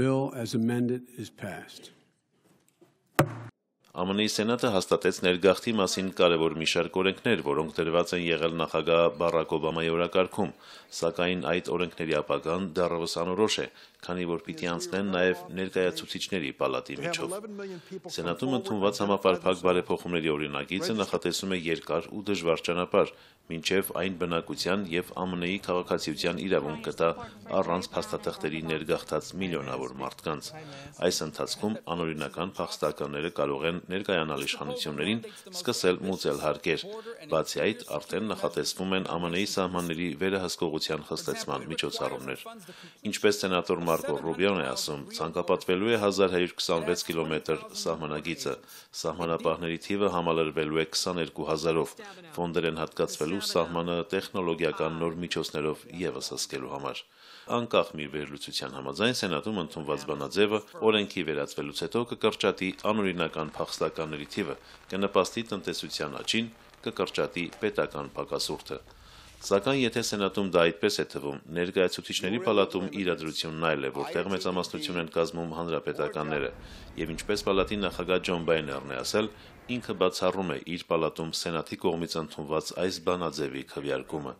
bill as amended is passed. ԱՄՆ-ի Սենատը հաստատեց ներգաղթի մասին կարևոր մի շարք օրենքներ, որոնք դրված են եղել նախագահ Բարակ Օբամայի օրակարգում, սակայն այդ օրենքների ապագան դեռևս անորոշ է, քանի որ պիտի անցնեն նաև ներկայացուցիչների պալատի միջով։ Սենատում ընդունված համապարփակ բարեփոխումների օրինագիծը նախատեսում է երկար ու դժվար ճանապարհ, մինչև այն բնակության և ԱՄՆ-ի քաղաքացիության իրավունք կտա առանց փաստաթղթերի ներգաղթած միլիոնավոր մարդկանց։ Այս ընթացքում անօրինական փախստականները կարող են ներկայանալ իշխանություններին, սկսել մուծել հարկեր։ Բացի այդ, արդեն նախատեսվում են ԱՄՆ-ի սահմանների վերահսկողության խստացման միջոցառումներ։ Ինչպես սենատոր Մարկո Ռուբիոն է ասում, ցանկապատվելու է 1126 կիլոմետր սահմանագիծը։ Սահմանապահների թիվը համալրվելու է 22000-ով։ Ֆոնդեր են հատկացվելու սահմանը տեխնոլոգիական նոր միջոցներով եւս հսկելու համար։ Անկախ մի վերլուծության համաձայն Սենատում ընդունված բանաձևը օրենքի վերածվելուց հետո կկրճատի անօրինական փախստականների թիվը, կնպաստի տնտեսության աճին, կկրճատի պետական փակասուրտը։ Սակայն եթե Սենատում դա այդպես է թվում, ներկայացուցիչների պալատում իրադրությունն այլ է, որտեղ մեծամասնություն են կազմում հանրապետականները, եւ ինչպես պալատի նախագահ Ջոն Բայներն է ասել, ինքը բացառում է իր պալատում Սենատի կողմից ընդունված այս բանաձևի քվեարկումը։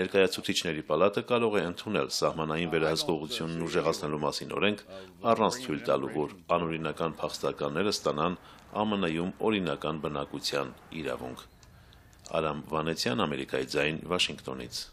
Ներկայացուցիչների պալատը կարող է ընդունել սահմանային վերահսկողությունն ուժեղացնելու մասին օրենք առանց թույլ տալու, որ անօրինական փախստականները ստանան ԱՄՆ-ում օրինական բնակության իրավունք։ Արամ Վանեցյան, Ամերիկայի ձայն, Վաշինգտոնից